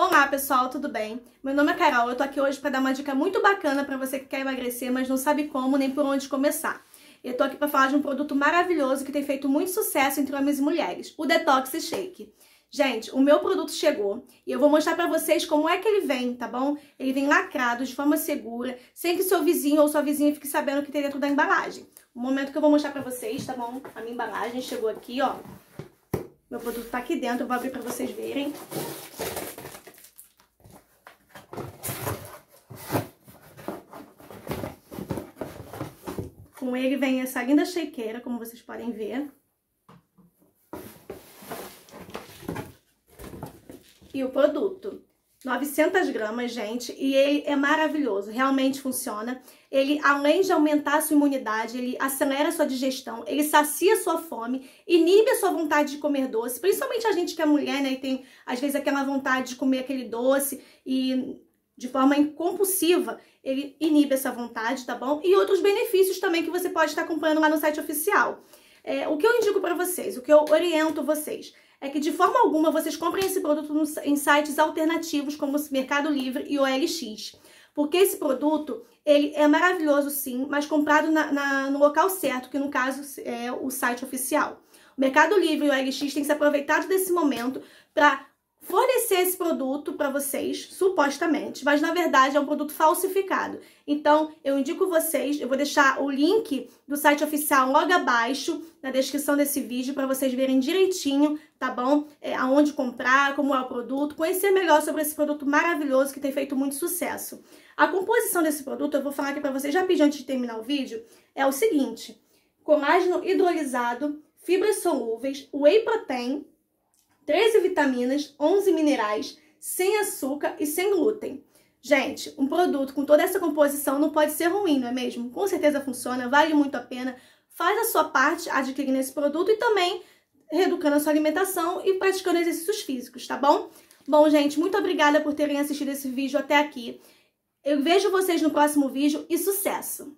Olá pessoal, tudo bem? Meu nome é Carol, eu tô aqui hoje para dar uma dica muito bacana para você que quer emagrecer, mas não sabe como nem por onde começar. Eu tô aqui para falar de um produto maravilhoso que tem feito muito sucesso entre homens e mulheres, o Detox Shake. Gente, o meu produto chegou e eu vou mostrar para vocês como é que ele vem, tá bom? Ele vem lacrado, de forma segura, sem que seu vizinho ou sua vizinha fique sabendo o que tem dentro da embalagem. O momento que eu vou mostrar para vocês, tá bom? A minha embalagem chegou aqui, ó. Meu produto tá aqui dentro, eu vou abrir para vocês verem. Com ele vem essa linda shakeira, como vocês podem ver. E o produto. 900 gramas, gente, e ele é maravilhoso, realmente funciona. Ele, além de aumentar a sua imunidade, ele acelera a sua digestão, ele sacia a sua fome, inibe a sua vontade de comer doce, principalmente a gente que é mulher, né, e tem, às vezes, aquela vontade de comer aquele doce e de forma compulsiva, ele inibe essa vontade, tá bom? E outros benefícios também que você pode estar acompanhando lá no site oficial. É, o que eu indico para vocês, o que eu oriento vocês, é que de forma alguma vocês comprem esse produto no, em sites alternativos como Mercado Livre e OLX. Porque esse produto, ele é maravilhoso sim, mas comprado na, na, no local certo, que no caso é o site oficial. O Mercado Livre e o OLX têm se aproveitado desse momento para fornecer esse produto para vocês, supostamente, mas na verdade é um produto falsificado. Então, eu indico vocês, eu vou deixar o link do site oficial logo abaixo na descrição desse vídeo para vocês verem direitinho, tá bom? É, aonde comprar, como é o produto, conhecer melhor sobre esse produto maravilhoso que tem feito muito sucesso. A composição desse produto, eu vou falar aqui para vocês rapidinho antes de terminar o vídeo, é o seguinte: colágeno hidrolisado, fibras solúveis, whey protein, 13 vitaminas, 11 minerais, sem açúcar e sem glúten. Gente, um produto com toda essa composição não pode ser ruim, não é mesmo? Com certeza funciona, vale muito a pena. Faz a sua parte adquirindo esse produto e também reeducando a sua alimentação e praticando exercícios físicos, tá bom? Bom, gente, muito obrigada por terem assistido esse vídeo até aqui. Eu vejo vocês no próximo vídeo e sucesso!